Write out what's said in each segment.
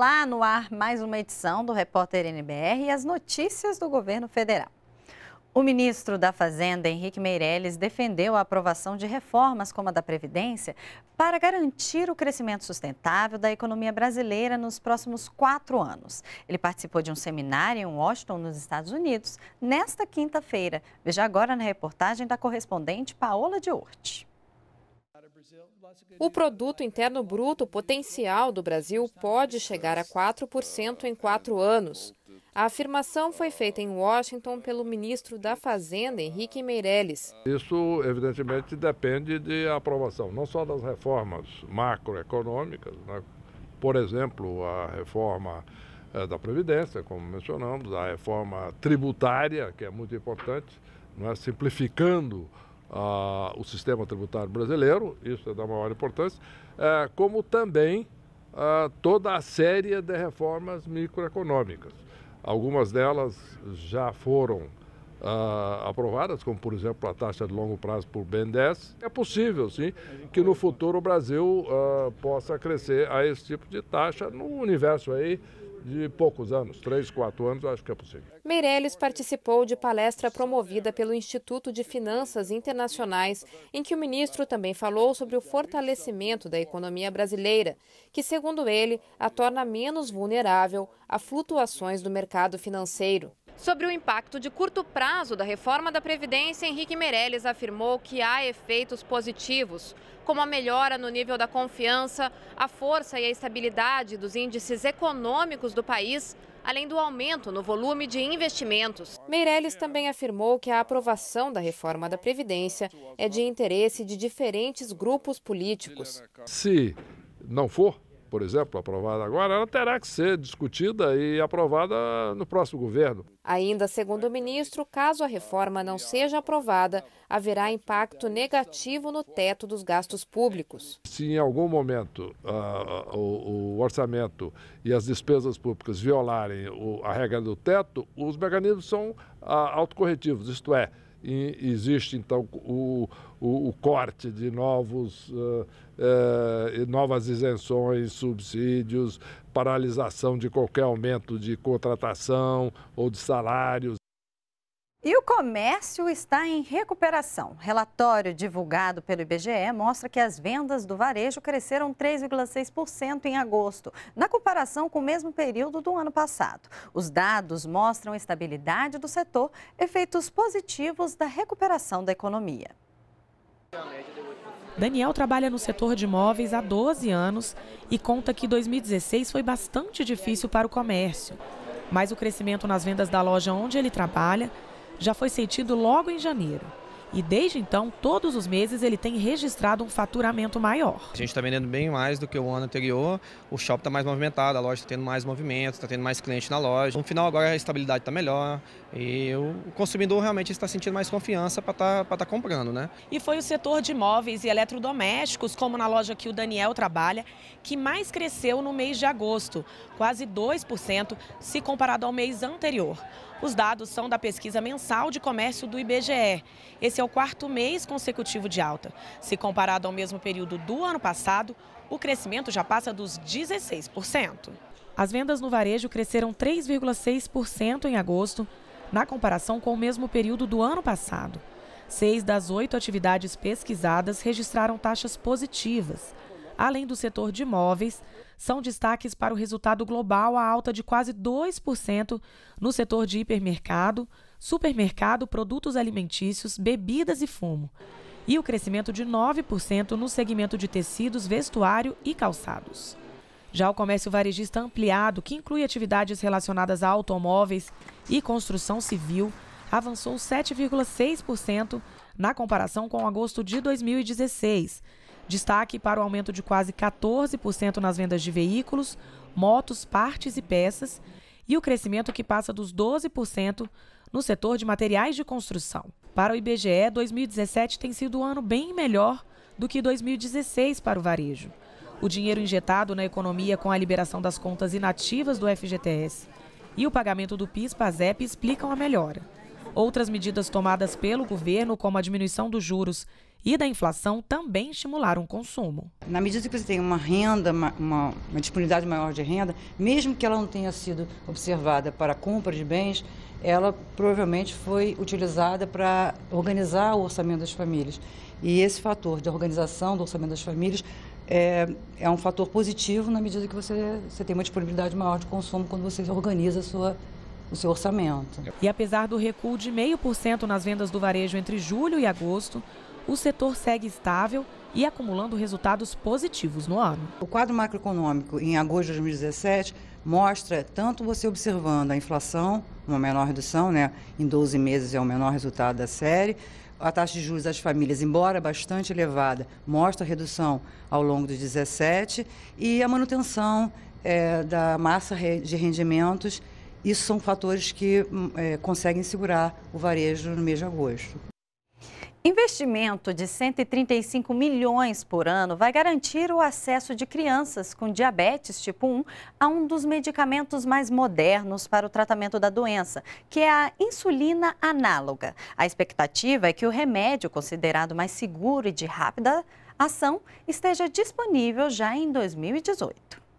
Olá, no ar mais uma edição do Repórter NBR e as notícias do governo federal. O ministro da Fazenda, Henrique Meirelles, defendeu a aprovação de reformas como a da Previdência para garantir o crescimento sustentável da economia brasileira nos próximos quatro anos. Ele participou de um seminário em Washington, nos Estados Unidos, nesta quinta-feira. Veja agora na reportagem da correspondente Paola de Hort. O produto interno bruto potencial do Brasil pode chegar a 4% em quatro anos. A afirmação foi feita em Washington pelo ministro da Fazenda, Henrique Meirelles. Isso, evidentemente, depende de aprovação, não só das reformas macroeconômicas, né? por exemplo, a reforma eh, da Previdência, como mencionamos, a reforma tributária, que é muito importante, não é? simplificando ah, o sistema tributário brasileiro, isso é da maior importância, ah, como também ah, toda a série de reformas microeconômicas. Algumas delas já foram é, aprovadas, como por exemplo a taxa de longo prazo por BNDES. É possível, sim, que no futuro o Brasil possa crescer a esse tipo de taxa no universo aí de poucos anos, três, quatro anos, acho que é possível. Meirelles participou de palestra promovida pelo Instituto de Finanças Internacionais, em que o ministro também falou sobre o fortalecimento da economia brasileira, que, segundo ele, a torna menos vulnerável a flutuações do mercado financeiro. Sobre o impacto de curto prazo da reforma da Previdência, Henrique Meirelles afirmou que há efeitos positivos, como a melhora no nível da confiança, a força e a estabilidade dos índices econômicos do país, além do aumento no volume de investimentos. Meirelles também afirmou que a aprovação da reforma da Previdência é de interesse de diferentes grupos políticos. Se não for, por exemplo, aprovada agora, ela terá que ser discutida e aprovada no próximo governo. Ainda segundo o ministro, caso a reforma não seja aprovada, haverá impacto negativo no teto dos gastos públicos. Se em algum momento uh, o, o, orçamento e as despesas públicas violarem o, a regra do teto, os mecanismos são uh, autocorretivos, isto é, e existe então o, o, o corte de novos, uh, uh, novas isenções, subsídios, paralisação de qualquer aumento de contratação ou de salários. E o comércio está em recuperação. Relatório divulgado pelo IBGE mostra que as vendas do varejo cresceram 3,6% em agosto, na comparação com o mesmo período do ano passado. Os dados mostram estabilidade do setor, efeitos positivos da recuperação da economia. Daniel trabalha no setor de imóveis há 12 anos e conta que 2016 foi bastante difícil para o comércio. Mas o crescimento nas vendas da loja onde ele trabalha já foi sentido logo em janeiro. E desde então, todos os meses ele tem registrado um faturamento maior. A gente está vendendo bem mais do que o ano anterior, o shopping está mais movimentado, a loja está tendo mais movimento, está tendo mais cliente na loja. No final agora a estabilidade está melhor e o consumidor realmente está sentindo mais confiança para estar tá, tá comprando. Né? E foi o setor de móveis e eletrodomésticos, como na loja que o Daniel trabalha, que mais cresceu no mês de agosto, quase 2% se comparado ao mês anterior. Os dados são da pesquisa mensal de comércio do IBGE. Esse é o quarto mês consecutivo de alta. Se comparado ao mesmo período do ano passado, o crescimento já passa dos 16%. As vendas no varejo cresceram 3,6% em agosto, na comparação com o mesmo período do ano passado. Seis das oito atividades pesquisadas registraram taxas positivas além do setor de imóveis, são destaques para o resultado global a alta de quase 2% no setor de hipermercado, supermercado, produtos alimentícios, bebidas e fumo, e o crescimento de 9% no segmento de tecidos, vestuário e calçados. Já o comércio varejista ampliado, que inclui atividades relacionadas a automóveis e construção civil, avançou 7,6% na comparação com agosto de 2016, Destaque para o aumento de quase 14% nas vendas de veículos, motos, partes e peças e o crescimento que passa dos 12% no setor de materiais de construção. Para o IBGE, 2017 tem sido um ano bem melhor do que 2016 para o varejo. O dinheiro injetado na economia com a liberação das contas inativas do FGTS e o pagamento do PIS-PASEP explicam a melhora. Outras medidas tomadas pelo governo, como a diminuição dos juros e da inflação, também estimularam o consumo. Na medida que você tem uma renda, uma, uma, disponibilidade maior de renda, mesmo que ela não tenha sido observada para compra de bens, ela provavelmente foi utilizada para organizar o orçamento das famílias. E esse fator de organização do orçamento das famílias é, é um fator positivo na medida que você, você tem uma disponibilidade maior de consumo quando você organiza a sua o seu orçamento. E apesar do recuo de 0,5% nas vendas do varejo entre julho e agosto, o setor segue estável e acumulando resultados positivos no ano. O quadro macroeconômico em agosto de 2017 mostra tanto você observando a inflação, uma menor redução, né, em 12 meses é o menor resultado da série, a taxa de juros das famílias, embora bastante elevada, mostra redução ao longo dos 17 e a manutenção é, da massa de rendimentos isso são fatores que hum, é, conseguem segurar o varejo no mês de agosto. Investimento de 135 milhões por ano vai garantir o acesso de crianças com diabetes tipo 1 a um dos medicamentos mais modernos para o tratamento da doença, que é a insulina análoga. A expectativa é que o remédio, considerado mais seguro e de rápida ação, esteja disponível já em 2018.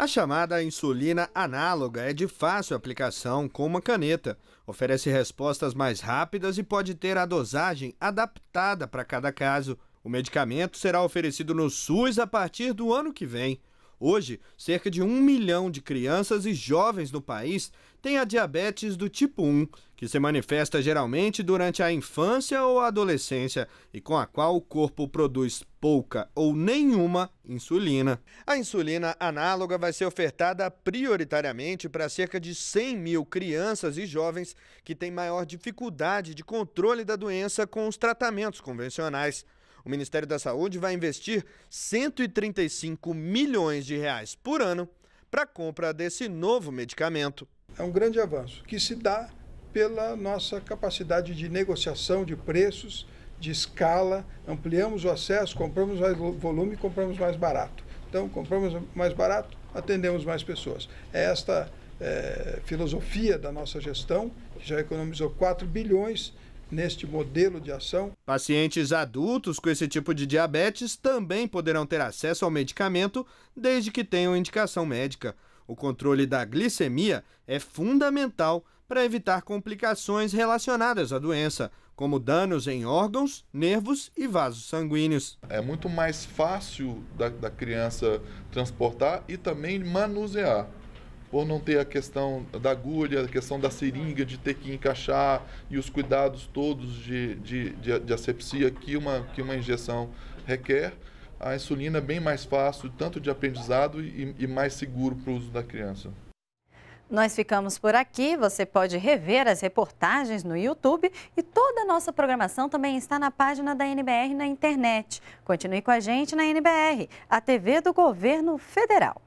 A chamada insulina análoga é de fácil aplicação com uma caneta, oferece respostas mais rápidas e pode ter a dosagem adaptada para cada caso. O medicamento será oferecido no SUS a partir do ano que vem. Hoje, cerca de um milhão de crianças e jovens no país tem a diabetes do tipo 1, que se manifesta geralmente durante a infância ou adolescência e com a qual o corpo produz pouca ou nenhuma insulina. A insulina análoga vai ser ofertada prioritariamente para cerca de 100 mil crianças e jovens que têm maior dificuldade de controle da doença com os tratamentos convencionais. O Ministério da Saúde vai investir 135 milhões de reais por ano para a compra desse novo medicamento é um grande avanço que se dá pela nossa capacidade de negociação de preços, de escala, ampliamos o acesso, compramos mais volume, compramos mais barato. Então, compramos mais barato, atendemos mais pessoas. É esta é, filosofia da nossa gestão, que já economizou 4 bilhões neste modelo de ação. Pacientes adultos com esse tipo de diabetes também poderão ter acesso ao medicamento, desde que tenham indicação médica. O controle da glicemia é fundamental para evitar complicações relacionadas à doença, como danos em órgãos, nervos e vasos sanguíneos. É muito mais fácil da, da criança transportar e também manusear por não ter a questão da agulha, a questão da seringa, de ter que encaixar e os cuidados todos de, de, de, de asepsia que uma, que uma injeção requer a insulina é bem mais fácil, tanto de aprendizado e, e mais seguro para o uso da criança. Nós ficamos por aqui. Você pode rever as reportagens no YouTube e toda a nossa programação também está na página da NBR na internet. Continue com a gente na NBR, a TV do Governo Federal.